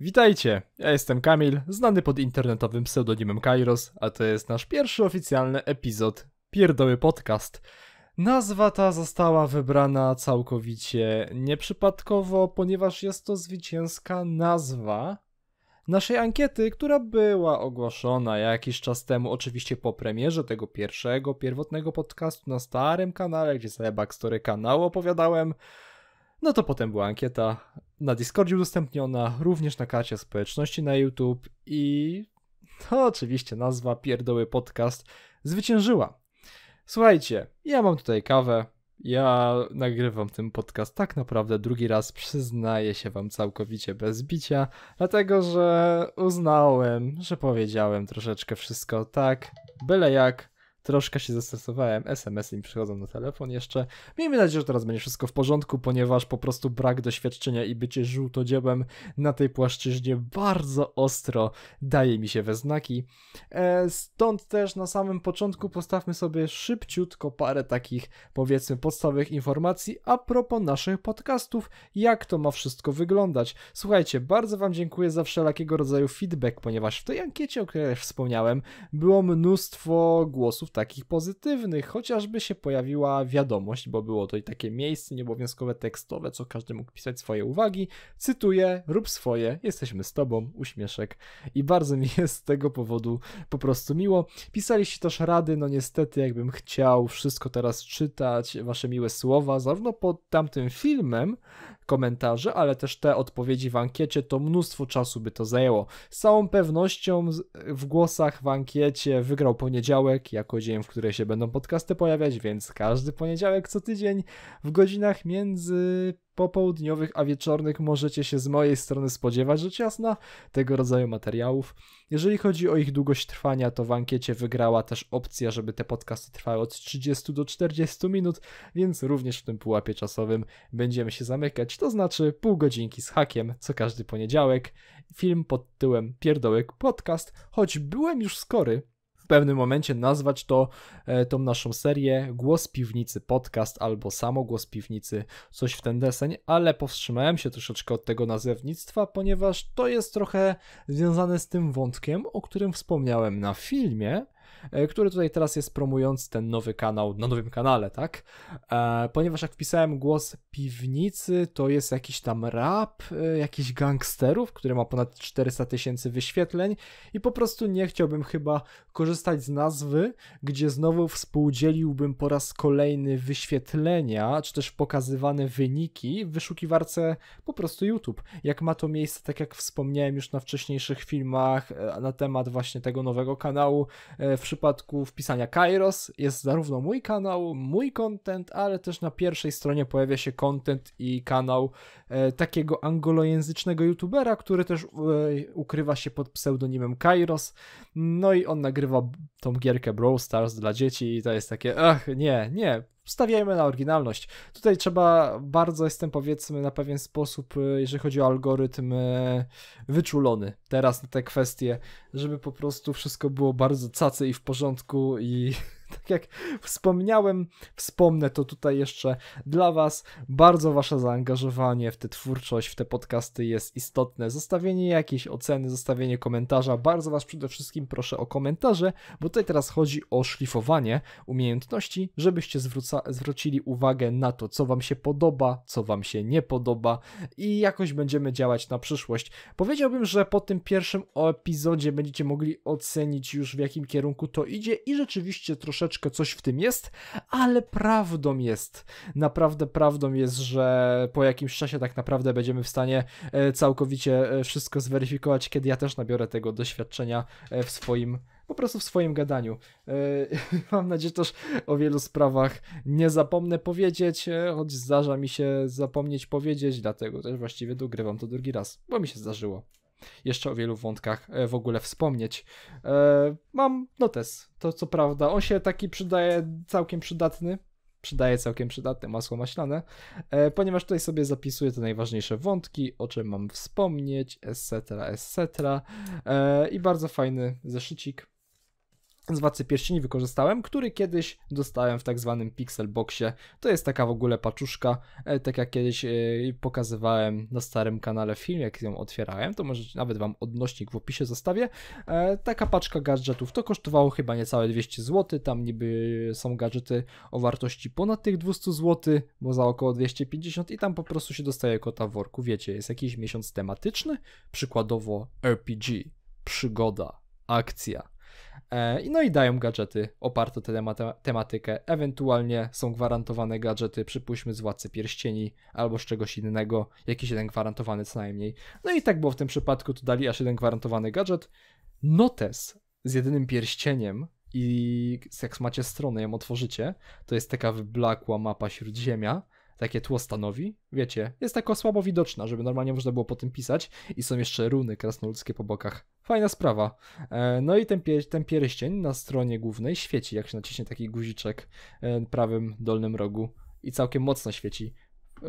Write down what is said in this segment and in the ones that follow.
Witajcie, ja jestem Kamil, znany pod internetowym pseudonimem Kairos, a to jest nasz pierwszy oficjalny epizod Pierdoły Podcast. Nazwa ta została wybrana całkowicie nieprzypadkowo, ponieważ jest to zwycięska nazwa naszej ankiety, która była ogłoszona jakiś czas temu, oczywiście po premierze tego pierwszego, pierwotnego podcastu na starym kanale, gdzie sobie backstory kanału opowiadałem no to potem była ankieta na Discordzie udostępniona, również na kacie społeczności na YouTube i to no, oczywiście nazwa Pierdoły Podcast zwyciężyła. Słuchajcie, ja mam tutaj kawę, ja nagrywam ten podcast tak naprawdę drugi raz, przyznaję się wam całkowicie bez bicia, dlatego że uznałem, że powiedziałem troszeczkę wszystko tak, byle jak, Troszkę się zestresowałem, SMS-y mi przychodzą na telefon jeszcze. Miejmy nadzieję, że teraz będzie wszystko w porządku, ponieważ po prostu brak doświadczenia i bycie żółtodziełem na tej płaszczyźnie bardzo ostro daje mi się we znaki. E, stąd też na samym początku postawmy sobie szybciutko parę takich powiedzmy podstawowych informacji a propos naszych podcastów, jak to ma wszystko wyglądać. Słuchajcie, bardzo Wam dziękuję za wszelakiego rodzaju feedback, ponieważ w tej ankiecie, o której wspomniałem, było mnóstwo głosów takich pozytywnych, chociażby się pojawiła wiadomość, bo było to i takie miejsce nieobowiązkowe tekstowe, co każdy mógł pisać swoje uwagi. Cytuję, rób swoje, jesteśmy z tobą, uśmieszek. I bardzo mi jest z tego powodu po prostu miło. Pisaliście też rady, no niestety, jakbym chciał wszystko teraz czytać, wasze miłe słowa, zarówno pod tamtym filmem, komentarze, ale też te odpowiedzi w ankiecie, to mnóstwo czasu by to zajęło. Z całą pewnością w głosach w ankiecie wygrał poniedziałek, jako dzień, w którym się będą podcasty pojawiać, więc każdy poniedziałek co tydzień w godzinach między popołudniowych, a wieczornych możecie się z mojej strony spodziewać rzecz jasna tego rodzaju materiałów. Jeżeli chodzi o ich długość trwania, to w ankiecie wygrała też opcja, żeby te podcasty trwały od 30 do 40 minut, więc również w tym pułapie czasowym będziemy się zamykać, to znaczy pół godzinki z hakiem co każdy poniedziałek. Film pod tyłem Pierdołek Podcast, choć byłem już skory pewnym momencie nazwać to, e, tą naszą serię Głos Piwnicy Podcast albo samo Głos Piwnicy, coś w ten deseń, ale powstrzymałem się troszeczkę od tego nazewnictwa, ponieważ to jest trochę związane z tym wątkiem, o którym wspomniałem na filmie, E, który tutaj teraz jest promując ten nowy kanał na nowym kanale, tak? E, ponieważ jak wpisałem głos piwnicy, to jest jakiś tam rap, e, jakiś gangsterów, który ma ponad 400 tysięcy wyświetleń i po prostu nie chciałbym chyba korzystać z nazwy, gdzie znowu współdzieliłbym po raz kolejny wyświetlenia, czy też pokazywane wyniki w wyszukiwarce po prostu YouTube. Jak ma to miejsce, tak jak wspomniałem już na wcześniejszych filmach na temat właśnie tego nowego kanału, w przypadku wpisania Kairos jest zarówno mój kanał, mój content, ale też na pierwszej stronie pojawia się content i kanał e, takiego anglojęzycznego youtubera, który też e, ukrywa się pod pseudonimem Kairos. No i on nagrywa tą gierkę Brawl Stars dla dzieci i to jest takie, ach, nie, nie, stawiajmy na oryginalność. Tutaj trzeba bardzo jestem powiedzmy na pewien sposób, y, jeżeli chodzi o algorytm, y, wyczulony teraz na te kwestie, żeby po prostu wszystko było bardzo cacy i w porządku i tak jak wspomniałem, wspomnę to tutaj jeszcze dla Was. Bardzo Wasze zaangażowanie w tę twórczość, w te podcasty jest istotne. Zostawienie jakiejś oceny, zostawienie komentarza. Bardzo Was przede wszystkim proszę o komentarze, bo tutaj teraz chodzi o szlifowanie umiejętności, żebyście zwrócili uwagę na to, co Wam się podoba, co Wam się nie podoba i jakoś będziemy działać na przyszłość. Powiedziałbym, że po tym pierwszym epizodzie będziecie mogli ocenić już w jakim kierunku to idzie i rzeczywiście troszkę troszeczkę coś w tym jest, ale prawdą jest, naprawdę prawdą jest, że po jakimś czasie tak naprawdę będziemy w stanie e, całkowicie e, wszystko zweryfikować, kiedy ja też nabiorę tego doświadczenia e, w swoim po prostu w swoim gadaniu. Mam nadzieję też o wielu sprawach nie zapomnę powiedzieć, choć zdarza mi się zapomnieć powiedzieć, dlatego też właściwie dogrywam to drugi raz, bo mi się zdarzyło jeszcze o wielu wątkach e, w ogóle wspomnieć. E, mam notes, to co prawda. On się taki przydaje całkiem przydatny, przydaje całkiem przydatne masło maślane, e, ponieważ tutaj sobie zapisuję te najważniejsze wątki, o czym mam wspomnieć, etc., etc. I bardzo fajny zeszycik z Wacy Pierścieni wykorzystałem, który kiedyś dostałem w tak zwanym Pixel Boxie. To jest taka w ogóle paczuszka, e, tak jak kiedyś e, pokazywałem na starym kanale film, jak ją otwierałem, to może nawet Wam odnośnik w opisie zostawię. E, taka paczka gadżetów to kosztowało chyba niecałe 200 zł, tam niby są gadżety o wartości ponad tych 200 zł, bo za około 250 i tam po prostu się dostaje kota w worku, wiecie, jest jakiś miesiąc tematyczny, przykładowo RPG, przygoda, akcja, E, no i dają gadżety oparte o tematykę. Ewentualnie są gwarantowane gadżety, przypuśćmy z Władcy Pierścieni albo z czegoś innego, jakiś jeden gwarantowany co najmniej. No i tak było w tym przypadku, to dali aż jeden gwarantowany gadżet. Notes z jedynym pierścieniem i jak macie stronę, ją otworzycie, to jest taka wyblakła mapa Śródziemia, takie tło stanowi. Wiecie, jest taka słabo widoczna, żeby normalnie można było po tym pisać i są jeszcze runy krasnoludzkie po bokach. Fajna sprawa. E, no i ten, pie ten pierścień na stronie głównej świeci, jak się naciśnie taki guziczek e, prawym dolnym rogu i całkiem mocno świeci.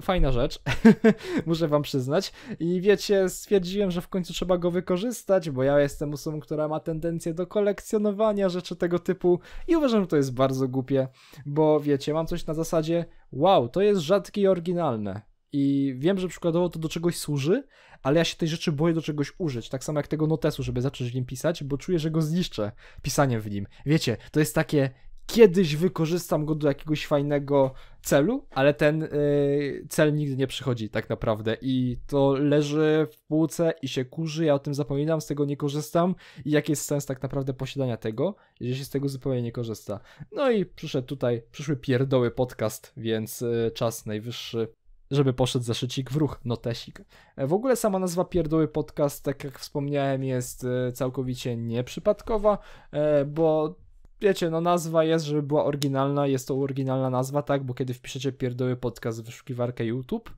Fajna rzecz, muszę wam przyznać. I wiecie, stwierdziłem, że w końcu trzeba go wykorzystać, bo ja jestem osobą, która ma tendencję do kolekcjonowania rzeczy tego typu i uważam, że to jest bardzo głupie, bo wiecie, mam coś na zasadzie, wow, to jest rzadkie i oryginalne. I wiem, że przykładowo to do czegoś służy, ale ja się tej rzeczy boję do czegoś użyć. Tak samo jak tego notesu, żeby zacząć w nim pisać, bo czuję, że go zniszczę pisaniem w nim. Wiecie, to jest takie, kiedyś wykorzystam go do jakiegoś fajnego celu, ale ten y, cel nigdy nie przychodzi tak naprawdę i to leży w półce i się kurzy, ja o tym zapominam, z tego nie korzystam i jaki jest sens tak naprawdę posiadania tego, jeżeli się z tego zupełnie nie korzysta. No i przyszedł tutaj, przyszły pierdoły podcast, więc y, czas najwyższy żeby poszedł zaszycik w ruch, notesik. E, w ogóle sama nazwa Pierdoły Podcast, tak jak wspomniałem, jest y, całkowicie nieprzypadkowa, e, bo wiecie, no nazwa jest, żeby była oryginalna, jest to oryginalna nazwa, tak, bo kiedy wpiszecie pierdoły podcast w wyszukiwarkę YouTube,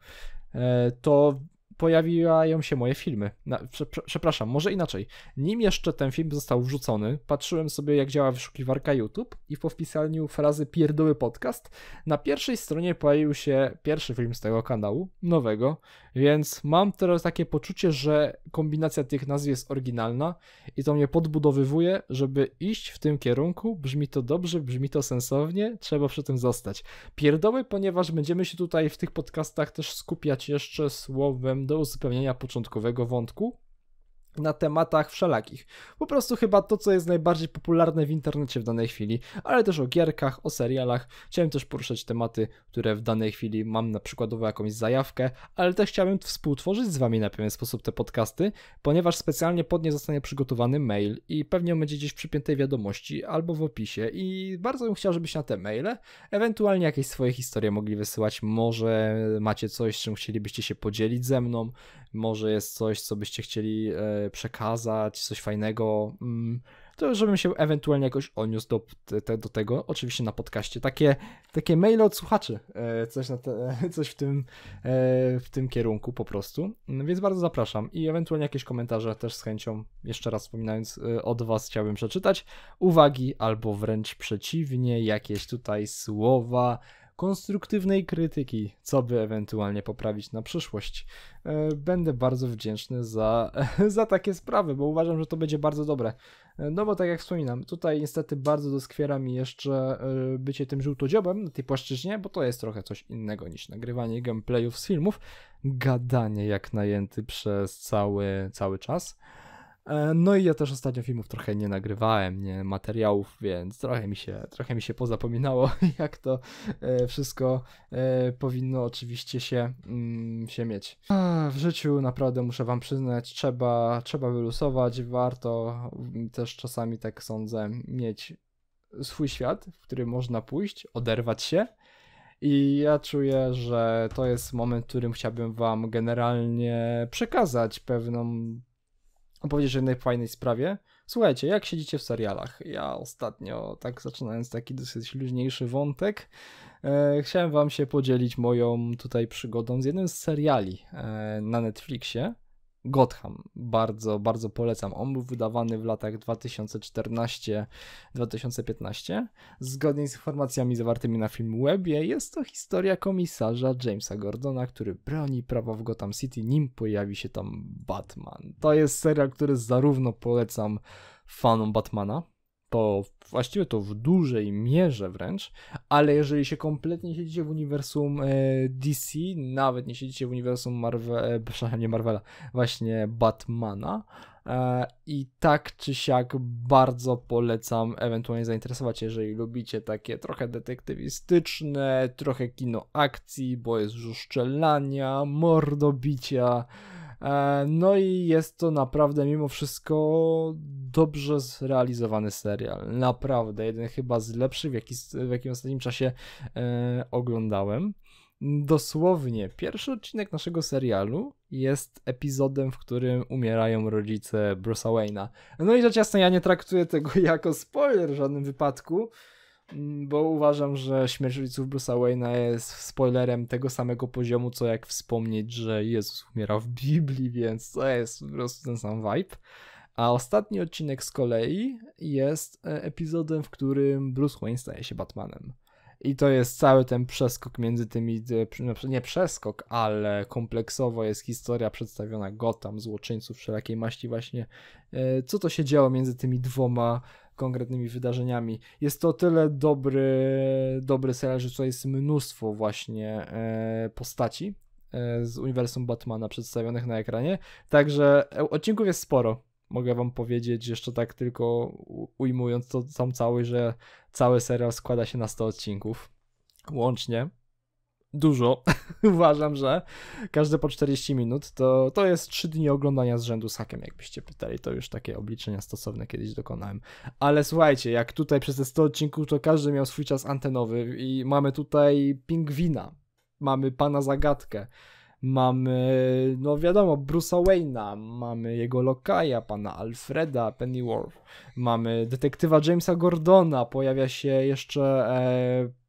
e, to pojawiają się moje filmy. Na, przepraszam, może inaczej. Nim jeszcze ten film został wrzucony, patrzyłem sobie, jak działa wyszukiwarka YouTube i po wpisaniu frazy pierdoły podcast na pierwszej stronie pojawił się pierwszy film z tego kanału, nowego, więc mam teraz takie poczucie, że kombinacja tych nazw jest oryginalna i to mnie podbudowywuje, żeby iść w tym kierunku. Brzmi to dobrze, brzmi to sensownie, trzeba przy tym zostać. Pierdoły, ponieważ będziemy się tutaj w tych podcastach też skupiać jeszcze słowem do uzupełnienia początkowego wątku na tematach wszelakich. Po prostu chyba to, co jest najbardziej popularne w internecie w danej chwili, ale też o gierkach, o serialach. Chciałem też poruszać tematy, które w danej chwili mam na przykładowo jakąś zajawkę, ale też chciałem współtworzyć z Wami na pewien sposób te podcasty, ponieważ specjalnie pod nie zostanie przygotowany mail i pewnie on będzie gdzieś przypiętej wiadomości albo w opisie i bardzo bym chciał, żebyś na te maile ewentualnie jakieś swoje historie mogli wysyłać. Może macie coś, czym chcielibyście się podzielić ze mną, może jest coś, co byście chcieli e, przekazać, coś fajnego, mm, to żebym się ewentualnie jakoś odniósł do, te, do tego, oczywiście na podcaście. Takie, takie maile od słuchaczy, e, coś, te, coś w, tym, e, w tym kierunku po prostu, więc bardzo zapraszam i ewentualnie jakieś komentarze też z chęcią, jeszcze raz wspominając, od Was chciałbym przeczytać, uwagi albo wręcz przeciwnie, jakieś tutaj słowa, konstruktywnej krytyki, co by ewentualnie poprawić na przyszłość. E, będę bardzo wdzięczny za, za takie sprawy, bo uważam, że to będzie bardzo dobre. E, no bo tak jak wspominam, tutaj niestety bardzo doskwiera mi jeszcze e, bycie tym żółtodziobem na tej płaszczyźnie, bo to jest trochę coś innego niż nagrywanie gameplayów z filmów, gadanie jak najęty przez cały, cały czas. E, no i ja też ostatnio filmów trochę nie nagrywałem, nie materiałów, więc trochę mi się, trochę mi się pozapominało, jak to e, wszystko e, powinno oczywiście się, mm, się mieć. W życiu naprawdę muszę wam przyznać, trzeba, trzeba wylusować, warto mm, też czasami tak sądzę mieć swój świat, w który można pójść, oderwać się. I ja czuję, że to jest moment, w którym chciałbym Wam generalnie przekazać pewną opowiedzieć o jednej fajnej sprawie. Słuchajcie, jak siedzicie w serialach? Ja ostatnio, tak zaczynając taki dosyć luźniejszy wątek, e, chciałem wam się podzielić moją tutaj przygodą z jednym z seriali e, na Netflixie. Gotham. Bardzo, bardzo polecam. On był wydawany w latach 2014-2015. Zgodnie z informacjami zawartymi na filmu Webie, jest to historia komisarza Jamesa Gordona, który broni prawa w Gotham City, nim pojawi się tam Batman. To jest serial, który zarówno polecam fanom Batmana, to właściwie to w dużej mierze wręcz, ale jeżeli się kompletnie siedzicie w uniwersum e, DC, nawet nie siedzicie w uniwersum Marvel, e, przepraszam, nie Marvela, właśnie Batmana, e, i tak czy siak bardzo polecam ewentualnie zainteresować jeżeli lubicie takie trochę detektywistyczne, trochę kino akcji, bo jest dużo szczelania, mordobicia, E, no i jest to naprawdę mimo wszystko dobrze zrealizowany serial. Naprawdę, jeden chyba z lepszych, w, jaki, w jakim ostatnim czasie e, oglądałem. Dosłownie, pierwszy odcinek naszego serialu jest epizodem, w którym umierają rodzice Bruce'a Wayne'a. No i rzecz jasna, ja nie traktuję tego jako spoiler w żadnym wypadku, Mm, bo uważam, że Śmierć rodziców Bruce'a Wayne'a jest spoilerem tego samego poziomu, co jak wspomnieć, że Jezus umiera w Biblii, więc to jest po prostu ten sam vibe. A ostatni odcinek z kolei jest e, epizodem, w którym Bruce Wayne staje się Batmanem. I to jest cały ten przeskok między tymi, no, nie przeskok, ale kompleksowo jest historia przedstawiona Gotham, złoczyńców wszelakiej maści właśnie, e, co to się działo między tymi dwoma konkretnymi wydarzeniami. Jest to tyle dobry, dobry serial, że tutaj jest mnóstwo właśnie e, postaci e, z uniwersum Batmana przedstawionych na ekranie. Także e, odcinków jest sporo. Mogę wam powiedzieć jeszcze tak tylko ujmując to sam cały, że cały serial składa się na 100 odcinków łącznie dużo. Uważam, że każde po 40 minut to, to jest 3 dni oglądania z rzędu sakiem, jakbyście pytali. To już takie obliczenia stosowne kiedyś dokonałem. Ale słuchajcie, jak tutaj przez te 100 odcinków, to każdy miał swój czas antenowy i mamy tutaj pingwina, mamy pana zagadkę, mamy, no wiadomo, Bruce'a Wayne'a, mamy jego lokaja, pana Alfreda Pennyworth, mamy detektywa Jamesa Gordona, pojawia się jeszcze... E,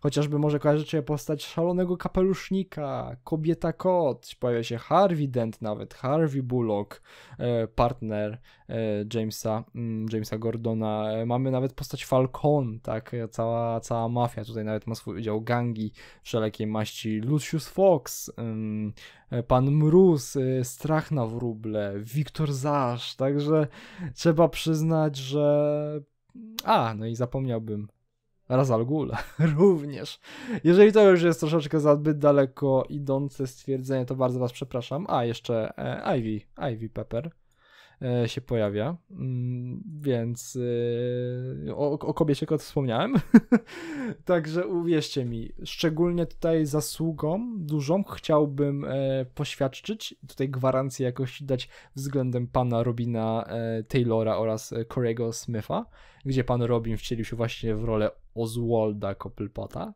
Chociażby może kojarzycie postać szalonego kapelusznika, kobieta kot, pojawia się Harvey Dent nawet, Harvey Bullock, e, partner e, Jamesa, mm, Jamesa Gordona. E, mamy nawet postać Falcon, tak, cała, cała mafia, tutaj nawet ma swój udział gangi wszelakiej maści, Lucius Fox, mm, pan Mróz, Strach na wróble, Wiktor Zasz, także trzeba przyznać, że... A, no i zapomniałbym Razal Ghul również. Jeżeli to już jest troszeczkę zbyt daleko idące stwierdzenie, to bardzo was przepraszam. A, jeszcze e, Ivy, Ivy Pepper. E, się pojawia, mm, więc e, o, o kobiecie kot wspomniałem, także uwierzcie mi, szczególnie tutaj zasługą dużą chciałbym e, poświadczyć, tutaj gwarancję jakoś dać względem pana Robina Taylora oraz Corey'ego Smitha, gdzie pan Robin wcielił się właśnie w rolę Oswalda Kapelpata.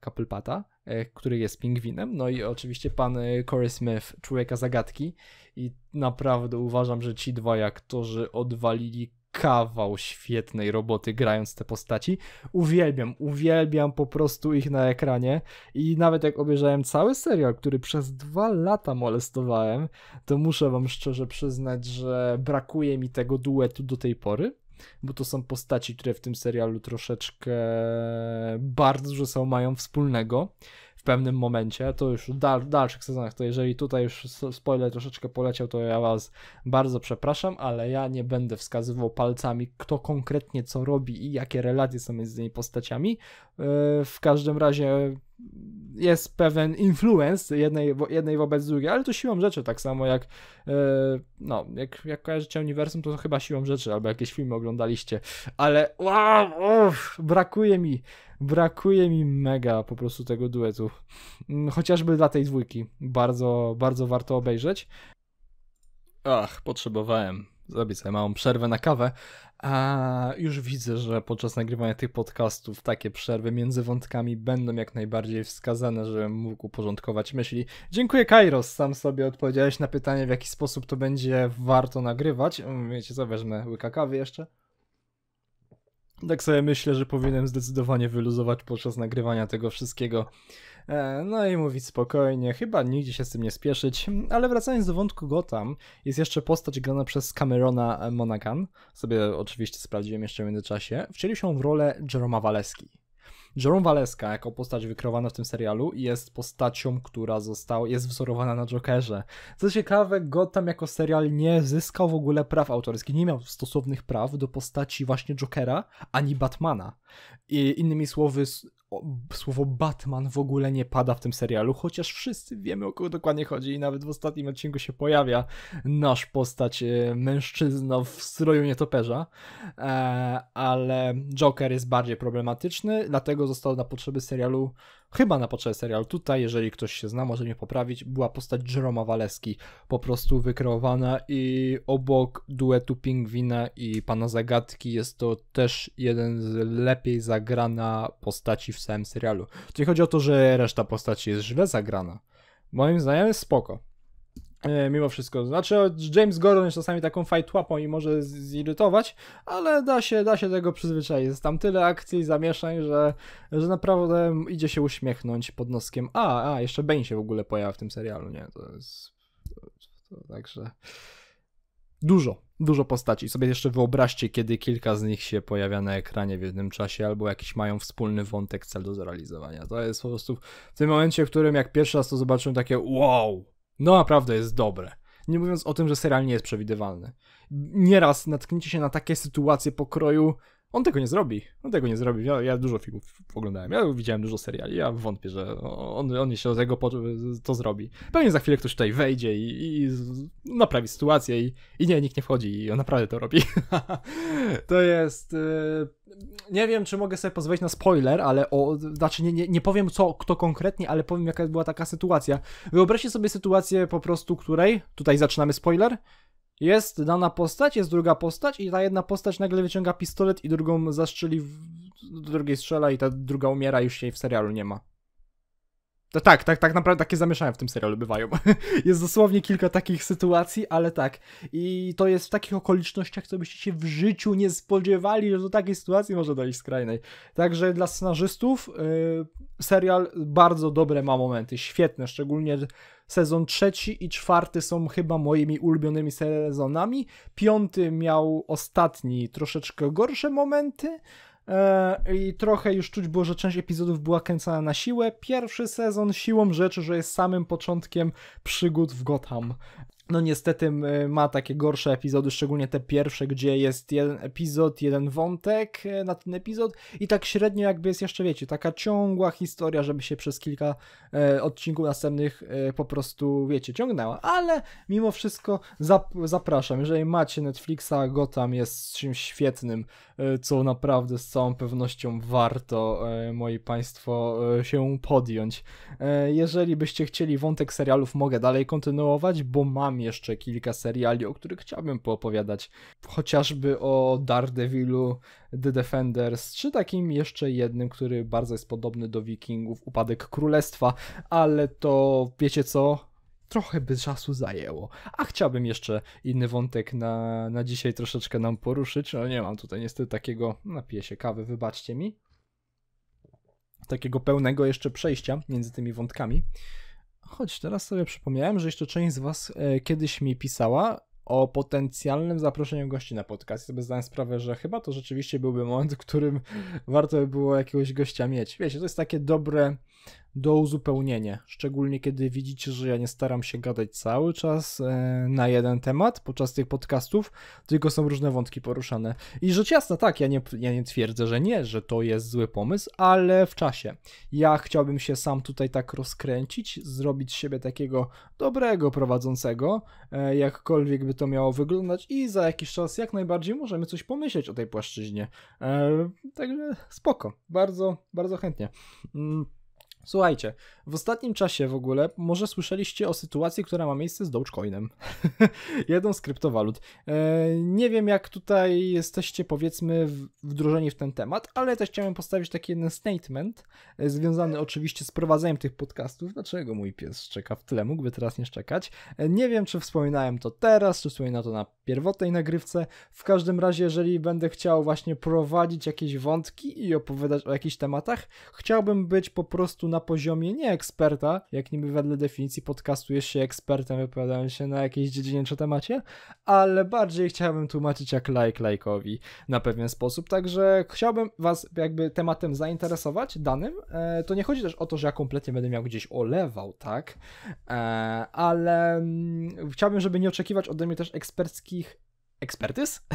Koppelpata E, który jest pingwinem. No i oczywiście pan e, Corey Smith, człowieka zagadki. I naprawdę uważam, że ci dwaj aktorzy odwalili kawał świetnej roboty grając te postaci. Uwielbiam, uwielbiam po prostu ich na ekranie i nawet jak obejrzałem cały serial, który przez dwa lata molestowałem, to muszę wam szczerze przyznać, że brakuje mi tego duetu do tej pory bo to są postaci, które w tym serialu troszeczkę bardzo dużo są mają wspólnego w pewnym momencie, to już w dalszych sezonach, to jeżeli tutaj już spoiler troszeczkę poleciał, to ja was bardzo przepraszam, ale ja nie będę wskazywał palcami, kto konkretnie co robi i jakie relacje są między tymi postaciami, E, w każdym razie jest pewien influence jednej, jednej wobec drugiej, ale to siłą rzeczy, tak samo jak e, no, jak, jak kojarzycie uniwersum, to, to chyba siłą rzeczy, albo jakieś filmy oglądaliście, ale wow, uff, brakuje mi, brakuje mi mega po prostu tego duetu, mm, chociażby dla tej dwójki, bardzo, bardzo warto obejrzeć. Ach, potrzebowałem zrobić sobie małą przerwę na kawę, a już widzę, że podczas nagrywania tych podcastów takie przerwy między wątkami będą jak najbardziej wskazane, żebym mógł uporządkować myśli. Dziękuję Kairos, sam sobie odpowiedziałeś na pytanie, w jaki sposób to będzie warto nagrywać. Wiecie co, weźmy łyka kawy jeszcze. Tak sobie myślę, że powinienem zdecydowanie wyluzować podczas nagrywania tego wszystkiego. E, no i mówić spokojnie, chyba nigdzie się z tym nie spieszyć. Ale wracając do wątku Gotham, jest jeszcze postać grana przez Camerona Monaghan. Sobie oczywiście sprawdziłem jeszcze w międzyczasie. Wcielił się w rolę Jeroma Waleski. Jerome Waleska jako postać wykreowana w tym serialu jest postacią, która została, jest wzorowana na Jokerze. Co ciekawe, Gotham jako serial nie zyskał w ogóle praw autorskich, nie miał stosownych praw do postaci właśnie Jokera ani Batmana. I innymi słowy, o, słowo Batman w ogóle nie pada w tym serialu, chociaż wszyscy wiemy o kogo dokładnie chodzi i nawet w ostatnim odcinku się pojawia nasz postać e, mężczyzna w stroju nietoperza, e, ale Joker jest bardziej problematyczny, dlatego został na potrzeby serialu chyba na początku serialu. Tutaj, jeżeli ktoś się zna, może mnie poprawić, była postać Jeroma Waleski po prostu wykreowana i obok duetu Pingwina i Pana Zagadki jest to też jeden z lepiej zagrana postaci w całym serialu. Czyli chodzi o to, że reszta postaci jest źle zagrana. Moim zdaniem jest spoko. E, mimo wszystko. Znaczy, James Gordon jest czasami taką fight łapą i może zirytować, ale da się, da się tego przyzwyczaić. Jest tam tyle akcji, zamieszań, że, że naprawdę idzie się uśmiechnąć pod noskiem. A, a, jeszcze Bane się w ogóle pojawia w tym serialu, nie? To jest... To, to, także... Dużo, dużo postaci. Sobie jeszcze wyobraźcie, kiedy kilka z nich się pojawia na ekranie w jednym czasie, albo jakiś mają wspólny wątek cel do zrealizowania. To jest po prostu w tym momencie, w którym jak pierwszy raz to zobaczyłem takie wow, no naprawdę jest dobre. Nie mówiąc o tym, że serial nie jest przewidywalny. Nieraz natkniecie się na takie sytuacje pokroju, on tego nie zrobi. On tego nie zrobi. Ja, ja dużo filmów oglądałem. Ja widziałem dużo seriali. Ja wątpię, że on, on się z tego po, to zrobi. Pewnie za chwilę ktoś tutaj wejdzie i, i naprawi sytuację i, i, nie, nikt nie wchodzi i on naprawdę to robi. to jest... Yy... Nie wiem, czy mogę sobie pozwolić na spoiler, ale o... Znaczy, nie, nie, nie powiem co, kto konkretnie, ale powiem jaka była taka sytuacja. Wyobraźcie sobie sytuację po prostu, której... Tutaj zaczynamy spoiler jest dana postać, jest druga postać i ta jedna postać nagle wyciąga pistolet i drugą zastrzeli, w... drugiej strzela i ta druga umiera, już jej w serialu nie ma. To no tak, tak, tak naprawdę takie zamieszania w tym serialu bywają. jest dosłownie kilka takich sytuacji, ale tak. I to jest w takich okolicznościach, co byście się w życiu nie spodziewali, że do takiej sytuacji może dojść skrajnej. Także dla scenarzystów yy, serial bardzo dobre ma momenty, świetne, szczególnie sezon trzeci i czwarty są chyba moimi ulubionymi sezonami. Piąty miał ostatni troszeczkę gorsze momenty, E, I trochę już czuć było, że część epizodów była kręcona na siłę. Pierwszy sezon siłą rzeczy, że jest samym początkiem przygód w Gotham no niestety ma takie gorsze epizody, szczególnie te pierwsze, gdzie jest jeden epizod, jeden wątek e, na ten epizod i tak średnio jakby jest jeszcze, wiecie, taka ciągła historia, żeby się przez kilka e, odcinków następnych e, po prostu, wiecie, ciągnęła, ale mimo wszystko zap zapraszam, jeżeli macie Netflixa, Gotham jest czymś świetnym, e, co naprawdę z całą pewnością warto, e, moi państwo, e, się podjąć. jeżeli byście chcieli wątek serialów, mogę dalej kontynuować, bo mam mam jeszcze kilka seriali, o których chciałbym poopowiadać. Chociażby o Daredevilu, The Defenders, czy takim jeszcze jednym, który bardzo jest podobny do Wikingów, Upadek Królestwa, ale to wiecie co? trochę by czasu zajęło. A chciałbym jeszcze inny wątek na, na dzisiaj troszeczkę nam poruszyć. No nie mam tutaj niestety takiego, napiję się kawy, wybaczcie mi. Takiego pełnego jeszcze przejścia między tymi wątkami. Choć teraz sobie przypomniałem, że jeszcze część z Was e, kiedyś mi pisała o potencjalnym zaproszeniu gości na podcast. I sobie zdałem sprawę, że chyba to rzeczywiście byłby moment, w którym warto by było jakiegoś gościa mieć. Wiecie, to jest takie dobre do uzupełnienia. Szczególnie kiedy widzicie, że ja nie staram się gadać cały czas e, na jeden temat podczas tych podcastów, tylko są różne wątki poruszane. I rzecz jasna, tak, ja nie, ja nie twierdzę, że nie, że to jest zły pomysł, ale w czasie. Ja chciałbym się sam tutaj tak rozkręcić, zrobić z siebie takiego dobrego prowadzącego, e, jakkolwiek by to miało wyglądać, i za jakiś czas jak najbardziej możemy coś pomyśleć o tej płaszczyźnie. E, także spoko, bardzo, bardzo chętnie. Mm. Słuchajcie, w ostatnim czasie w ogóle może słyszeliście o sytuacji, która ma miejsce z Dogecoinem, jedną z kryptowalut. E, nie wiem, jak tutaj jesteście, powiedzmy, wdrożeni w ten temat, ale też chciałem postawić taki jeden statement, e, związany oczywiście z prowadzeniem tych podcastów. Dlaczego mój pies czeka w tle? Mógłby teraz nie szczekać. E, nie wiem, czy wspominałem to teraz, czy wspominałem to na pierwotnej nagrywce. W każdym razie, jeżeli będę chciał właśnie prowadzić jakieś wątki i opowiadać o jakichś tematach, chciałbym być po prostu na na poziomie nie eksperta, jak niby wedle definicji podcastu jest się ekspertem, wypowiadając się na jakiejś dziedzinie czy temacie, ale bardziej chciałbym tłumaczyć jak like lajkowi na pewien sposób, także chciałbym was jakby tematem zainteresować danym, e, to nie chodzi też o to, że ja kompletnie będę miał gdzieś olewał, tak, e, ale m, mm, chciałbym, żeby nie oczekiwać ode mnie też eksperckich ekspertyz,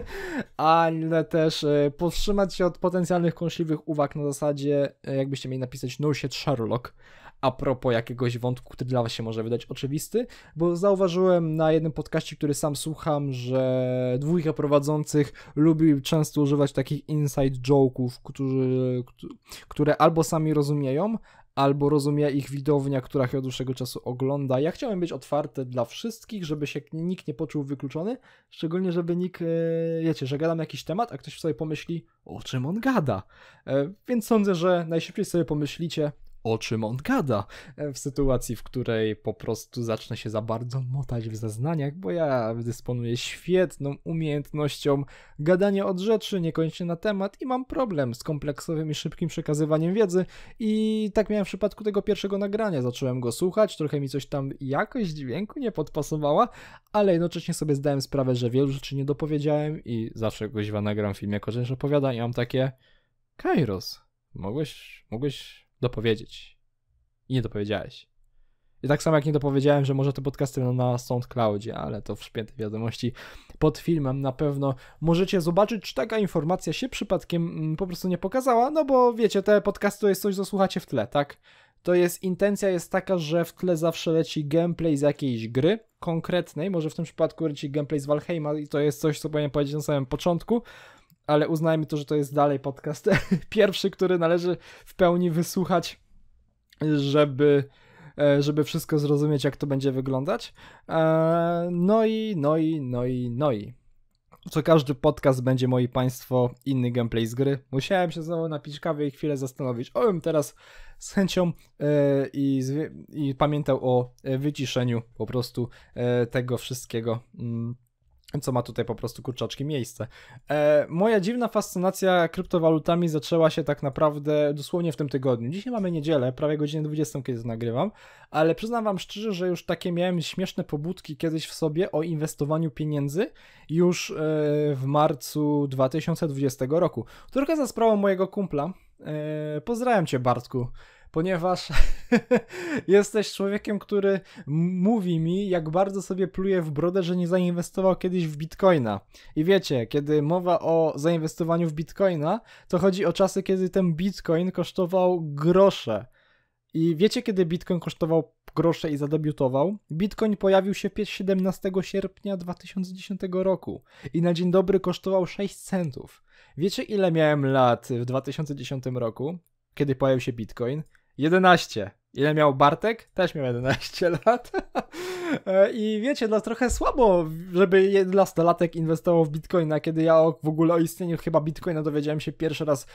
ale też e, powstrzymać się od potencjalnych kąśliwych uwag na zasadzie, e, jakbyście mieli napisać no shit Sherlock a propos jakiegoś wątku, który dla was się może wydać oczywisty, bo zauważyłem na jednym podcaście, który sam słucham, że dwójka prowadzących lubi często używać takich inside joke'ów, które albo sami rozumieją, albo rozumie ich widownia, która chyba dłuższego czasu ogląda. Ja chciałem być otwarty dla wszystkich, żeby się nikt nie poczuł wykluczony, szczególnie żeby nikt, e, wiecie, że gadam jakiś temat, a ktoś sobie pomyśli, o czym on gada. E, więc sądzę, że najszybciej sobie pomyślicie, o czym on gada. E, w sytuacji, w której po prostu zacznę się za bardzo motać w zeznaniach, bo ja dysponuję świetną umiejętnością gadania od rzeczy, niekoniecznie na temat i mam problem z kompleksowym i szybkim przekazywaniem wiedzy. I tak miałem w przypadku tego pierwszego nagrania. Zacząłem go słuchać, trochę mi coś tam jakoś dźwięku nie podpasowała, ale jednocześnie sobie zdałem sprawę, że wielu rzeczy nie dopowiedziałem i zawsze goźwa nagram filmie, jako rzecz opowiada i mam takie Kairos, mogłeś, mogłeś dopowiedzieć. I nie dopowiedziałeś. I tak samo jak nie dopowiedziałem, że może te podcasty będą na SoundCloudzie, ale to w szpiętej wiadomości pod filmem na pewno możecie zobaczyć, czy taka informacja się przypadkiem mm, po prostu nie pokazała, no bo wiecie, te podcasty to jest coś, co słuchacie w tle, tak? To jest, intencja jest taka, że w tle zawsze leci gameplay z jakiejś gry konkretnej, może w tym przypadku leci gameplay z Valheima i to jest coś, co powinien powiedzieć na samym początku, ale uznajmy to, że to jest dalej podcast pierwszy, który należy w pełni wysłuchać, żeby e, żeby wszystko zrozumieć, jak to będzie wyglądać. E, no i, no i, no i, no i. Co każdy podcast będzie, moi państwo, inny gameplay z gry. Musiałem się znowu napić kawy i chwilę zastanowić. Obym teraz z chęcią e, i, i pamiętał o wyciszeniu po prostu tego wszystkiego. Mm co ma tutaj po prostu kurczaczki miejsce. E, moja dziwna fascynacja kryptowalutami zaczęła się tak naprawdę dosłownie w tym tygodniu. Dzisiaj mamy niedzielę, prawie godzinę 20, kiedy to nagrywam, ale przyznam wam szczerze, że już takie miałem śmieszne pobudki kiedyś w sobie o inwestowaniu pieniędzy już e, w marcu 2020 roku. Tylko za sprawą mojego kumpla. E, pozdrawiam cię Bartku ponieważ jesteś człowiekiem, który mówi mi, jak bardzo sobie pluje w brodę, że nie zainwestował kiedyś w bitcoina. I wiecie, kiedy mowa o zainwestowaniu w bitcoina, to chodzi o czasy, kiedy ten bitcoin kosztował grosze. I wiecie, kiedy bitcoin kosztował grosze i zadebiutował? Bitcoin pojawił się 17 sierpnia 2010 roku i na dzień dobry kosztował 6 centów. Wiecie, ile miałem lat w 2010 roku, kiedy pojawił się bitcoin? 11. Ile miał Bartek? Też miał 11 lat. E, I wiecie, no trochę słabo, żeby jedenastolatek inwestował w bitcoina, kiedy ja w ogóle o istnieniu chyba bitcoina dowiedziałem się pierwszy raz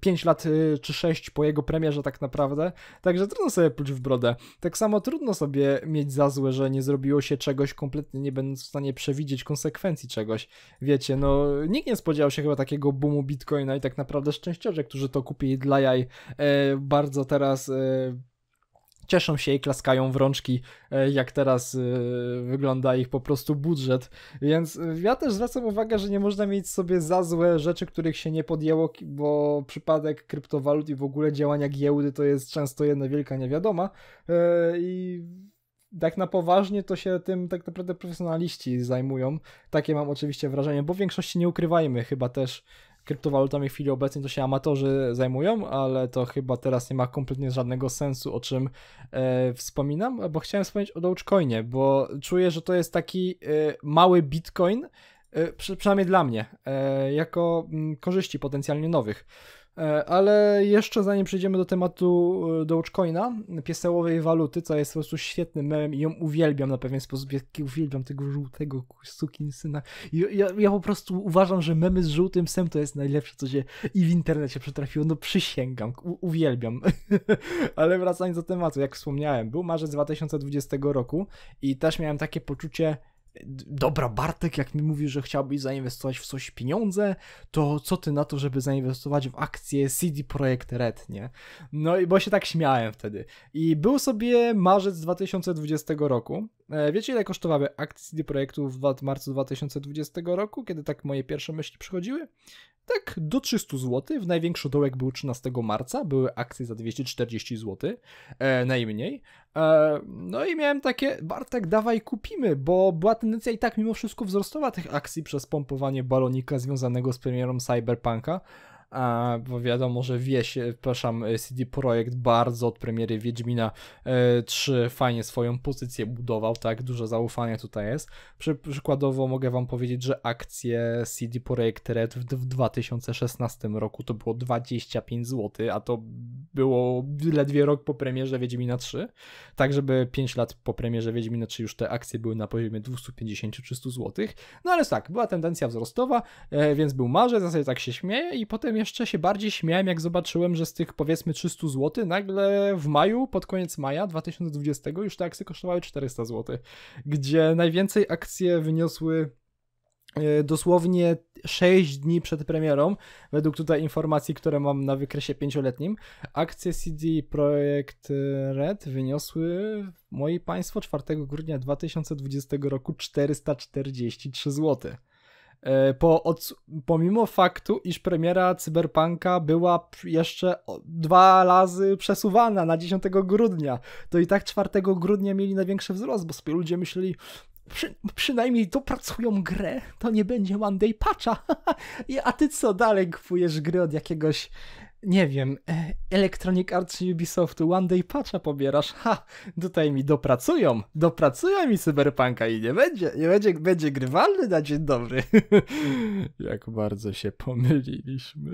5 e, lat e, czy 6 po jego premierze tak naprawdę. Także trudno sobie pluć w brodę. Tak samo trudno sobie mieć za złe, że nie zrobiło się czegoś kompletnie nie będąc w stanie przewidzieć konsekwencji czegoś. Wiecie, no nikt nie spodziewał się chyba takiego boomu bitcoina i tak naprawdę szczęściarze, którzy to kupili dla jaj, bardzo teraz cieszą się i klaskają w rączki, e, jak teraz e, wygląda ich po prostu budżet. Więc e, ja też zwracam uwagę, że nie można mieć sobie za złe rzeczy, których się nie podjęło, bo przypadek kryptowalut i w ogóle działania giełdy to jest często jedna wielka niewiadoma. I tak na poważnie to się tym tak naprawdę profesjonaliści zajmują. Takie mam oczywiście wrażenie, bo w większości nie ukrywajmy, chyba też kryptowalutami w chwili obecnej to się amatorzy zajmują, ale to chyba teraz nie ma kompletnie żadnego sensu, o czym e, wspominam, bo chciałem wspomnieć o Dogecoinie, bo czuję, że to jest taki e, mały bitcoin, e, przy, przynajmniej dla mnie, e, jako m, mm, korzyści potencjalnie nowych. E, ale jeszcze zanim przejdziemy do tematu e, Dogecoina, piesełowej waluty, co jest po prostu świetnym memem i ją uwielbiam na pewien sposób, jak uwielbiam tego żółtego sukinsyna. Ja, ja po prostu uważam, że memy z żółtym psem to jest najlepsze, co się i w internecie przytrafiło, no przysięgam, u, uwielbiam. Ale wracając do tematu, jak wspomniałem, był marzec 2020 roku i też miałem takie poczucie, dobra Bartek, jak mi mówisz, że chciałbyś zainwestować w coś pieniądze, to co ty na to, żeby zainwestować w akcję CD Projekt Red, nie? No i bo się tak śmiałem wtedy. I był sobie marzec 2020 roku. E, wiecie ile kosztowały akcje CD Projektu w marcu 2020 roku, kiedy tak moje pierwsze myśli przychodziły? Tak, do 300 zł. W największy dołek był 13 marca, były akcje za 240 zł, e, najmniej. E, no i miałem takie, Bartek, dawaj kupimy, bo była tendencja i tak mimo wszystko wzrostowa tych akcji przez pompowanie balonika związanego z premierą Cyberpunka, a bo wiadomo, że wie się, przepraszam, e, CD Projekt bardzo od premiery Wiedźmina 3 e, fajnie swoją pozycję budował, tak, duże zaufanie tutaj jest. Przy, przykładowo mogę wam powiedzieć, że akcje CD Projekt Red w, w 2016 roku to było 25 zł, a to było ledwie rok po premierze Wiedźmina 3, tak żeby 5 lat po premierze Wiedźmina 3 już te akcje były na poziomie 250-300 zł, no ale tak, była tendencja wzrostowa, e, więc był marzec, w zasadzie tak się śmieje i potem jeszcze się bardziej śmiałem, jak zobaczyłem, że z tych powiedzmy 300 zł nagle w maju, pod koniec maja 2020 już te akcje kosztowały 400 zł, gdzie najwięcej akcje wyniosły e, dosłownie 6 dni przed premierą, według tutaj informacji, które mam na wykresie pięcioletnim, akcje CD Projekt Red wyniosły, moi państwo, 4 grudnia 2020 roku 443 zł. E, po, od, pomimo faktu, iż premiera Cyberpunka była jeszcze dwa razy przesuwana na 10 grudnia, to i tak 4 grudnia mieli największy wzrost, bo sobie ludzie myśleli, przy, przynajmniej dopracują grę, to nie będzie one day patcha. a ty co dalej kupujesz gry od jakiegoś nie wiem, e, Electronic Arts Ubisoftu One Day Patcha pobierasz, ha, tutaj mi dopracują, dopracują mi Cyberpunka i nie będzie, nie będzie, będzie grywalny na dzień dobry. Jak bardzo się pomyliliśmy.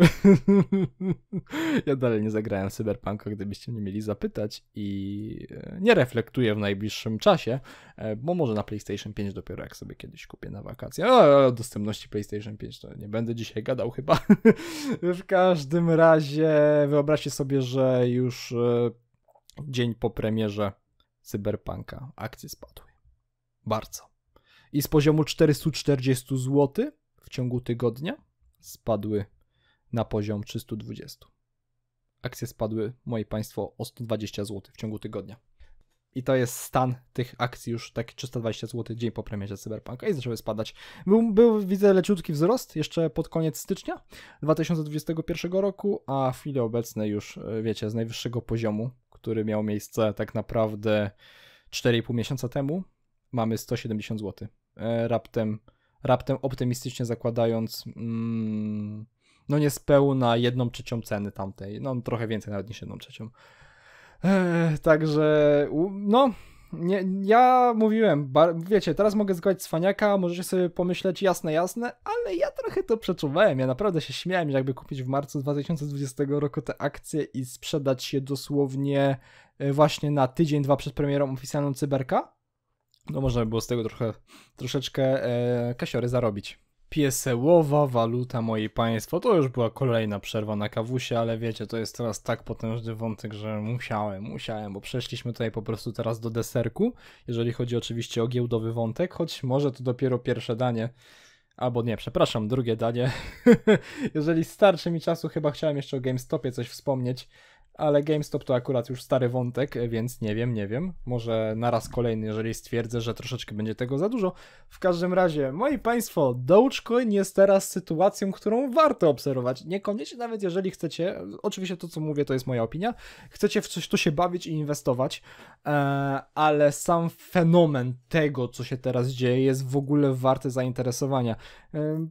ja dalej nie zagrałem Cyberpunka, gdybyście mnie mieli zapytać i e, nie reflektuję w najbliższym czasie, e, bo może na PlayStation 5 dopiero jak sobie kiedyś kupię na wakacje. O, o dostępności PlayStation 5 to nie będę dzisiaj gadał chyba. w każdym razie razie wyobraźcie sobie, że już e, dzień po premierze Cyberpunka akcje spadły. Bardzo. I z poziomu 440 zł w ciągu tygodnia spadły na poziom 320. Akcje spadły, moi państwo, o 120 zł w ciągu tygodnia. I to jest stan tych akcji już tak 320 zł dzień po premierze Cyberpunka i zaczęły spadać. Był, był widzę leciutki wzrost jeszcze pod koniec stycznia 2021 roku, a w chwili obecnej już e, wiecie z najwyższego poziomu, który miał miejsce tak naprawdę 4,5 miesiąca temu, mamy 170 zł. E, raptem, raptem optymistycznie zakładając mm, no niespełna jedną trzecią ceny tamtej, no trochę więcej nawet niż jedną trzecią także, no, nie, ja mówiłem, wiecie, teraz mogę z cwaniaka, możecie sobie pomyśleć, jasne, jasne, ale ja trochę to przeczuwałem, ja naprawdę się śmiałem, jakby kupić w marcu 2020 roku te akcje i sprzedać je dosłownie e, właśnie na tydzień, dwa przed premierą oficjalną Cyberka. No można by było z tego trochę, troszeczkę e, kasiory zarobić piesełowa waluta, moje państwo. To już była kolejna przerwa na kawusie, ale wiecie, to jest teraz tak potężny wątek, że musiałem, musiałem, bo przeszliśmy tutaj po prostu teraz do deserku, jeżeli chodzi oczywiście o giełdowy wątek, choć może to dopiero pierwsze danie, albo nie, przepraszam, drugie danie. jeżeli starczy mi czasu, chyba chciałem jeszcze o GameStopie coś wspomnieć, ale GameStop to akurat już stary wątek, więc nie wiem, nie wiem. Może na raz kolejny, jeżeli stwierdzę, że troszeczkę będzie tego za dużo. W każdym razie, moi Państwo, Dogecoin jest teraz sytuacją, którą warto obserwować. Niekoniecznie nawet jeżeli chcecie, oczywiście to co mówię to jest moja opinia, chcecie w coś tu się bawić i inwestować, e, ale sam fenomen tego, co się teraz dzieje, jest w ogóle warte zainteresowania. E,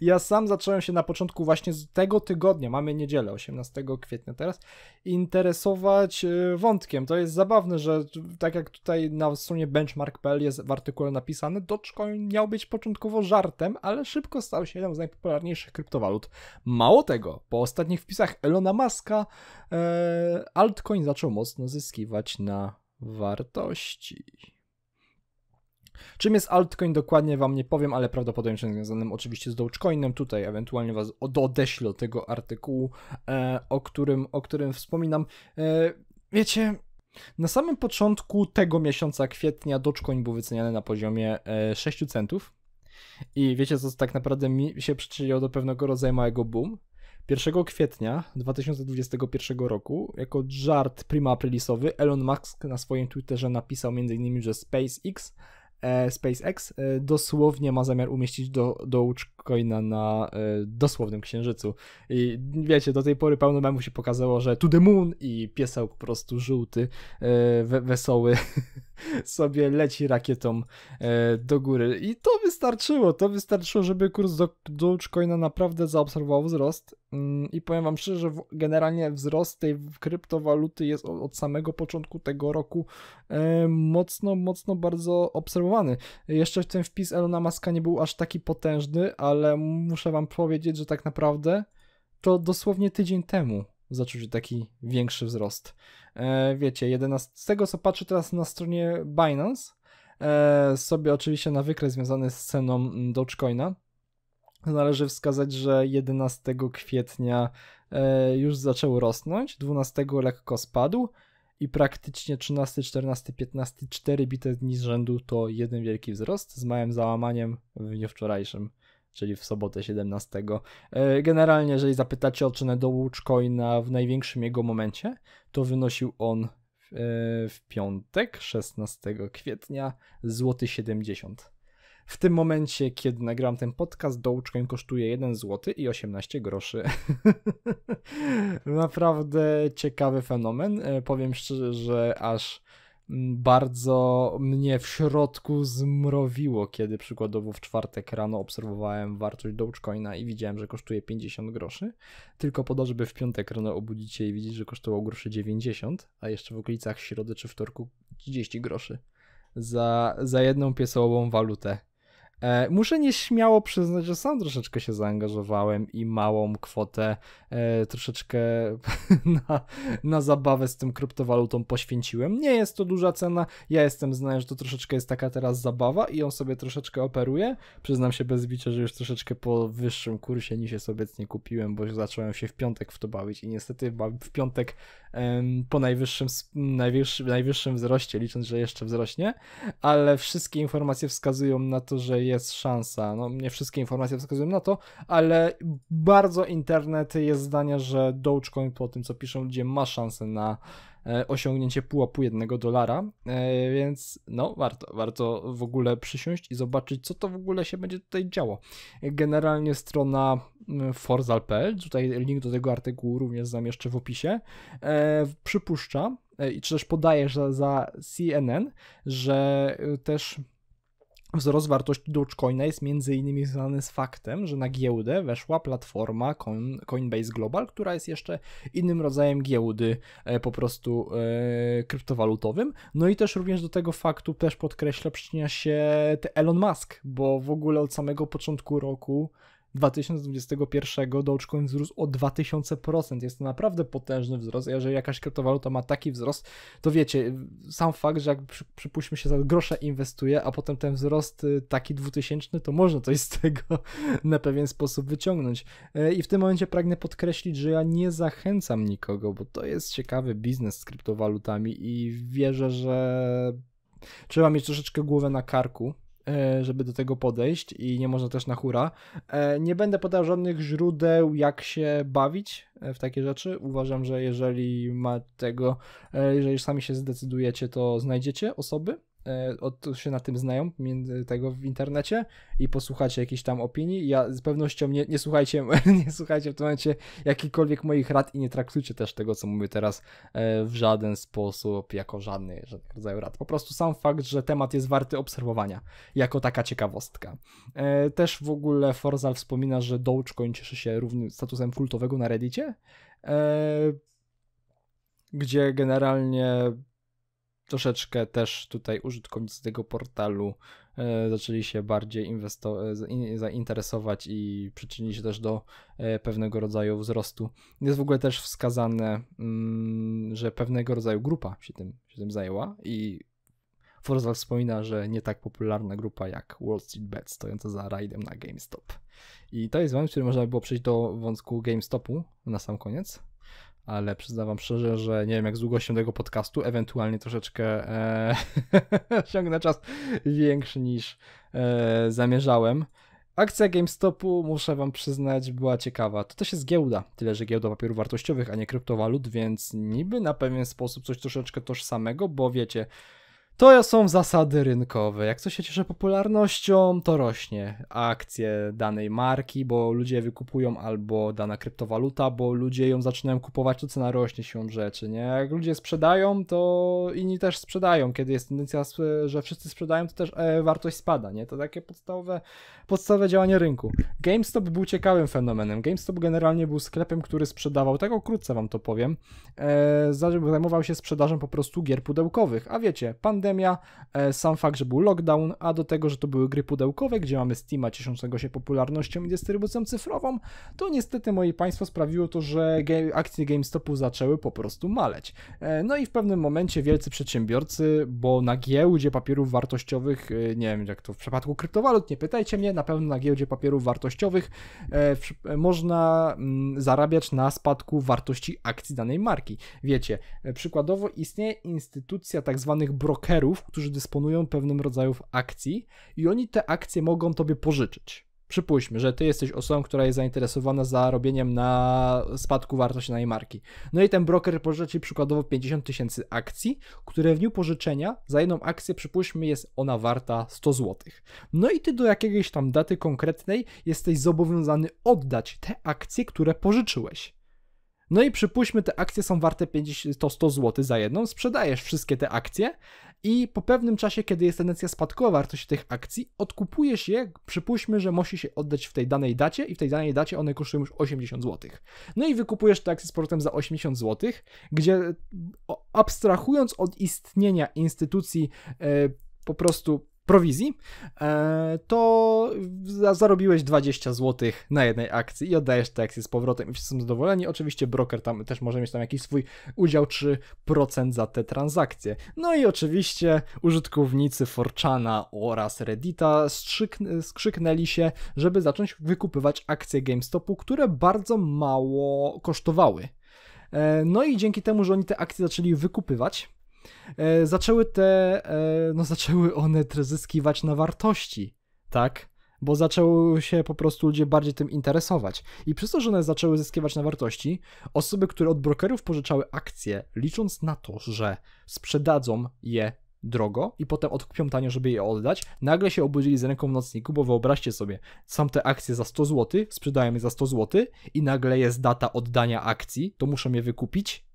ja sam zacząłem się na początku właśnie z tego tygodnia, mamy niedzielę, 18 kwietnia teraz, interesować y, wątkiem. To jest zabawne, że tak jak tutaj na stronie benchmark.pl jest w artykule napisane, Dogecoin miał być początkowo żartem, ale szybko stał się jedną z najpopularniejszych kryptowalut. Mało tego, po ostatnich wpisach Elona Muska e, altcoin zaczął mocno zyskiwać na wartości. Czym jest altcoin dokładnie wam nie powiem, ale prawdopodobnie związanym oczywiście z Dogecoinem. Tutaj ewentualnie was odeślę tego artykułu, e, o, którym, o którym wspominam. E, wiecie, na samym początku tego miesiąca kwietnia Dogecoin był wyceniany na poziomie 6 e, centów. I wiecie, co tak naprawdę mi się przyczyniło do pewnego rodzaju małego boom? 1 kwietnia 2021 roku, jako żart prima aprilisowy, Elon Musk na swoim Twitterze napisał m.in., że SpaceX E, SpaceX e, dosłownie ma zamiar umieścić do, Dogecoina na e, dosłownym księżycu. I wiecie, do tej pory pełno memu się pokazało, że to the moon i piesał po prostu żółty, wesoły sobie leci rakietą e, do góry. I to wystarczyło, to wystarczyło, żeby kurs Dogecoina naprawdę zaobserwował wzrost. Mm, I powiem Wam szczerze, że generalnie wzrost tej kryptowaluty jest od samego początku tego roku e, mocno, mocno bardzo obserwowany. Jeszcze ten wpis Elona Musk nie był aż taki potężny, ale muszę Wam powiedzieć, że tak naprawdę to dosłownie tydzień temu zaczął się taki większy wzrost. E, wiecie, 11, z tego co patrzę teraz na stronie Binance, e, sobie oczywiście na wykres związany z ceną mm, Dogecoina, należy wskazać, że 11 kwietnia e, już zaczął rosnąć, 12 lekko spadł i praktycznie 13, 14, 15, 4 bite dni z rzędu to jeden wielki wzrost z małym załamaniem w dniu wczorajszym czyli w sobotę 17. E, generalnie, jeżeli zapytacie o cenę Dogecoina w największym jego momencie, to wynosił on e, w piątek 16 kwietnia złoty 70. Zł. W tym momencie, kiedy nagram ten podcast, Dogecoin kosztuje 1 zł i 18 groszy. Naprawdę ciekawy fenomen. E, powiem szczerze, że aż bardzo mnie w środku zmrowiło, kiedy przykładowo w czwartek rano obserwowałem wartość Dogecoina i widziałem, że kosztuje 50 groszy, tylko po to, żeby w piątek rano obudzić się i widzieć, że kosztował groszy 90, a jeszcze w okolicach środy czy wtorku 30 groszy za, za jedną piesołową walutę. E, muszę nieśmiało przyznać, że sam troszeczkę się zaangażowałem i małą kwotę e, troszeczkę na, na zabawę z tym kryptowalutą poświęciłem. Nie jest to duża cena, ja jestem znany, że to troszeczkę jest taka teraz zabawa i on sobie troszeczkę operuje. Przyznam się bez bicia, że już troszeczkę po wyższym kursie niż jest obecnie kupiłem, bo zacząłem się w piątek w to bawić i niestety w piątek po najwyższym, najwyższym, najwyższym wzroście, licząc, że jeszcze wzrośnie, ale wszystkie informacje wskazują na to, że jest szansa. No, nie wszystkie informacje wskazują na to, ale bardzo internet jest zdania, że Dogecoin po tym, co piszą ludzie, ma szansę na e, osiągnięcie pułapu jednego dolara, e, więc no warto, warto w ogóle przysiąść i zobaczyć, co to w ogóle się będzie tutaj działo. Generalnie strona forzal.pl, tutaj link do tego artykułu również zamieszczę w opisie, e, przypuszcza, i czy też podaje, za CNN, że też Wzrost wartości Dogecoina jest m.in. związany z faktem, że na giełdę weszła platforma Coin, Coinbase Global, która jest jeszcze innym rodzajem giełdy e, po prostu e, kryptowalutowym. No i też również do tego faktu też podkreśla przyczynia się Elon Musk, bo w ogóle od samego początku roku 2021 Dogecoin wzrósł o 2000%. Jest to naprawdę potężny wzrost. Jeżeli jakaś kryptowaluta ma taki wzrost, to wiecie, sam fakt, że jak przypuśćmy się za grosze inwestuje, a potem ten wzrost y, taki 2000, to można coś z tego na pewien sposób wyciągnąć. E, I w tym momencie pragnę podkreślić, że ja nie zachęcam nikogo, bo to jest ciekawy biznes z kryptowalutami i wierzę, że trzeba mieć troszeczkę głowę na karku, E, żeby do tego podejść i nie można też na hura. E, nie będę podał żadnych źródeł, jak się bawić e, w takie rzeczy. Uważam, że jeżeli ma tego, jeżeli sami się zdecydujecie, to znajdziecie osoby, E, od, się na tym znają między tego w internecie i posłuchacie jakiejś tam opinii. Ja z pewnością nie, nie słuchajcie, nie słuchajcie w tym momencie jakichkolwiek moich rad i nie traktujcie też tego, co mówię teraz e, w żaden sposób jako żadny, żadnego rodzaju rad. Po prostu sam fakt, że temat jest warty obserwowania, jako taka ciekawostka. E, też w ogóle Forza wspomina, że Dogecoin cieszy się równym statusem kultowego na Reddicie, gdzie generalnie troszeczkę też tutaj użytkownicy tego portalu e, zaczęli się bardziej inwesto- e, zainteresować i przyczynili się też do e, pewnego rodzaju wzrostu. Jest w ogóle też wskazane, mm, że pewnego rodzaju grupa się tym, się tym zajęła i Forza wspomina, że nie tak popularna grupa jak Wall Street Bet stojąca za rajdem na GameStop. I to jest moment, który można by było przejść do wątku GameStopu na sam koniec ale przyznawam szczerze, że nie wiem jak z długością tego podcastu, ewentualnie troszeczkę e, ciągnę czas większy niż e, zamierzałem. Akcja GameStopu, muszę wam przyznać, była ciekawa. To też jest giełda, tyle że giełda papierów wartościowych, a nie kryptowalut, więc niby na pewien sposób coś troszeczkę tożsamego, bo wiecie, to są zasady rynkowe. Jak coś się cieszy popularnością, to rośnie akcje danej marki, bo ludzie wykupują albo dana kryptowaluta, bo ludzie ją zaczynają kupować, to cena rośnie się rzeczy, nie? Jak ludzie sprzedają, to inni też sprzedają. Kiedy jest tendencja, że wszyscy sprzedają, to też e, wartość spada, nie? To takie podstawowe, podstawowe działanie rynku. GameStop był ciekawym fenomenem. GameStop generalnie był sklepem, który sprzedawał, tak okrótce wam to powiem, e, zajmował się sprzedażą po prostu gier pudełkowych, a wiecie, pandemia pandemia, e, sam fakt, że był lockdown, a do tego, że to były gry pudełkowe, gdzie mamy Steama cieszącego się popularnością i dystrybucją cyfrową, to niestety, moi Państwo, sprawiło to, że akcje GameStopu zaczęły po prostu maleć. E, no i w pewnym momencie wielcy przedsiębiorcy, bo na giełdzie papierów wartościowych, e, nie wiem jak to w przypadku kryptowalut, nie pytajcie mnie, na pewno na giełdzie papierów wartościowych można mm, zarabiać na spadku wartości akcji danej marki. Wiecie, przykładowo istnieje instytucja tak zwanych brokerów, którzy dysponują pewnym rodzajem akcji i oni te akcje mogą tobie pożyczyć. Przypuśćmy, że ty jesteś osobą, która jest zainteresowana zarobieniem na spadku wartości danej marki. No i ten broker pożycza ci przykładowo 50 tysięcy akcji, które w dniu pożyczenia za jedną akcję, przypuśćmy, jest ona warta 100 zł. No i ty do jakiejś tam daty konkretnej jesteś zobowiązany oddać te akcje, które pożyczyłeś. No i przypuśćmy, te akcje są warte 50, to 100 zł za jedną, sprzedajesz wszystkie te akcje i po pewnym czasie, kiedy jest tendencja spadkowa wartości tych akcji, odkupujesz je, przypuśćmy, że musi się oddać w tej danej dacie i w tej danej dacie one kosztują już 80 zł. No i wykupujesz te akcje z powrotem za 80 zł, gdzie abstrahując od istnienia instytucji e, po prostu prowizji, e, to za zarobiłeś 20 zł na jednej akcji i oddajesz te akcje z powrotem i wszyscy są zadowoleni. Oczywiście broker tam też może mieć tam jakiś swój udział 3% za te transakcje. No i oczywiście użytkownicy Forczana oraz Reddita skrzyknęli się, żeby zacząć wykupywać akcje GameStopu, które bardzo mało kosztowały. E, no i dzięki temu, że oni te akcje zaczęli wykupywać, e, zaczęły te, e, no zaczęły one zyskiwać na wartości, tak? bo zaczęły się po prostu ludzie bardziej tym interesować. I przez to, że one zaczęły zyskiwać na wartości, osoby, które od brokerów pożyczały akcje, licząc na to, że sprzedadzą je drogo i potem odkupią tanio, żeby je oddać, nagle się obudzili z ręką w nocniku, bo wyobraźcie sobie, sam te akcje za 100 zł, sprzedają je za 100 zł i nagle jest data oddania akcji, to muszą je wykupić,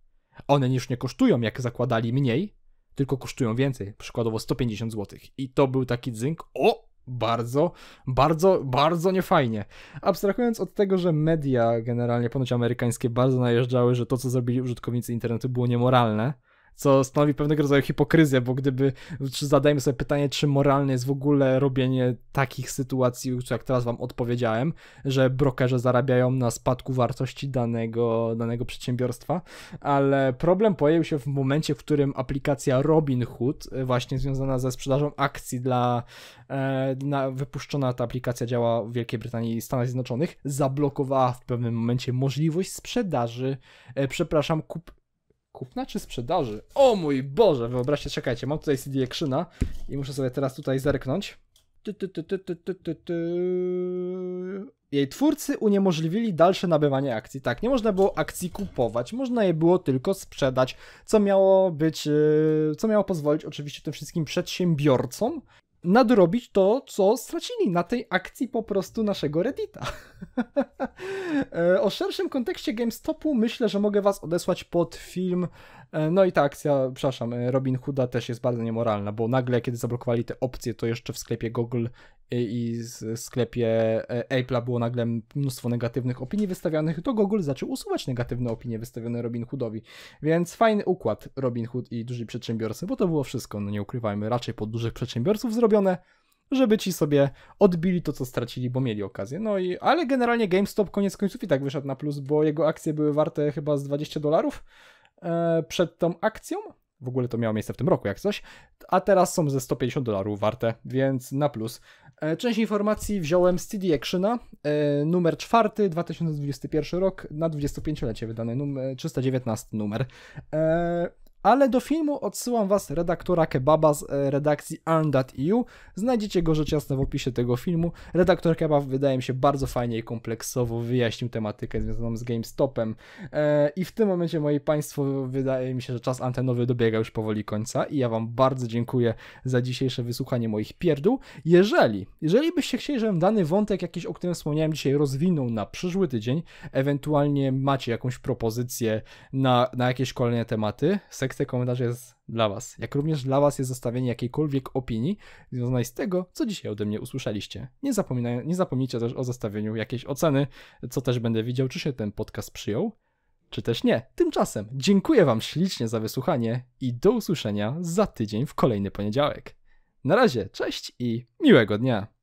one już nie kosztują, jak zakładali mniej, tylko kosztują więcej, przykładowo 150 zł. I to był taki dzynk, o, bardzo, bardzo, bardzo niefajnie. Abstrahując od tego, że media generalnie ponoć amerykańskie bardzo najeżdżały, że to, co zrobili użytkownicy internetu było niemoralne, co stanowi pewnego rodzaju hipokryzję, bo gdyby, zadajmy sobie pytanie, czy moralne jest w ogóle robienie takich sytuacji, jak teraz wam odpowiedziałem, że brokerze zarabiają na spadku wartości danego, danego przedsiębiorstwa, ale problem pojawił się w momencie, w którym aplikacja Robinhood, e, właśnie związana ze sprzedażą akcji dla, e, na, wypuszczona ta aplikacja działa w Wielkiej Brytanii i Stanach Zjednoczonych, zablokowała w pewnym momencie możliwość sprzedaży, e, przepraszam, kup, Kupna czy sprzedaży? O mój Boże, wyobraźcie, czekajcie, mam tutaj CD Krzyna i muszę sobie teraz tutaj zerknąć. Ty, ty, ty, Jej twórcy uniemożliwili dalsze nabywanie akcji. Tak, nie można było akcji kupować, można je było tylko sprzedać, co miało być, y, co miało pozwolić oczywiście tym wszystkim przedsiębiorcom nadrobić to, co stracili na tej akcji po prostu naszego Reddita. E, o szerszym kontekście GameStopu myślę, że mogę Was odesłać pod film E, no i ta akcja, przepraszam, e, Robin Hooda też jest bardzo niemoralna, bo nagle, kiedy zablokowali te opcje, to jeszcze w sklepie Google e, i w sklepie Apple'a było nagle mnóstwo negatywnych opinii wystawianych, to Google zaczął usuwać negatywne opinie wystawione Robin Hoodowi. Więc fajny układ Robin Hood i duży przedsiębiorcy, bo to było wszystko, no nie ukrywajmy, raczej pod dużych przedsiębiorców zrobione żeby ci sobie odbili to, co stracili, bo mieli okazję. No i, ale generalnie GameStop koniec końców i tak wyszedł na plus, bo jego akcje były warte chyba z 20 dolarów, E, przed tą akcją. W ogóle to miało miejsce w tym roku, jak coś. A teraz są ze 150 dolarów warte, więc na plus. E, część informacji wziąłem z CD Actiona, e, numer 4, 2021 rok, na 25-lecie wydany, numer, 319 numer. Ale do filmu odsyłam Was redaktora kebaba z e, redakcji Earn.eu. Znajdziecie go rzecz jasna w opisie tego filmu. Redaktor kebab wydaje mi się bardzo fajnie i kompleksowo wyjaśnił tematykę związaną z GameStopem. E, I w tym momencie, moi Państwo, wydaje mi się, że czas antenowy dobiega już powoli końca i ja Wam bardzo dziękuję za dzisiejsze wysłuchanie moich pierdół. Jeżeli, jeżeli byście chcieli, żebym dany wątek jakiś, o którym wspomniałem dzisiaj, rozwinął na przyszły tydzień, ewentualnie macie jakąś propozycję na, na jakieś kolejne tematy, sekcja komentarzy jest dla Was, jak również dla Was jest zostawienie jakiejkolwiek opinii związanej z tego, co dzisiaj ode mnie usłyszeliście. Nie, zapominaj, nie zapomnijcie też o zostawieniu jakiejś oceny, co też będę widział, czy się ten podcast przyjął, czy też nie. Tymczasem dziękuję Wam ślicznie za wysłuchanie i do usłyszenia za tydzień w kolejny poniedziałek. Na razie, cześć i miłego dnia!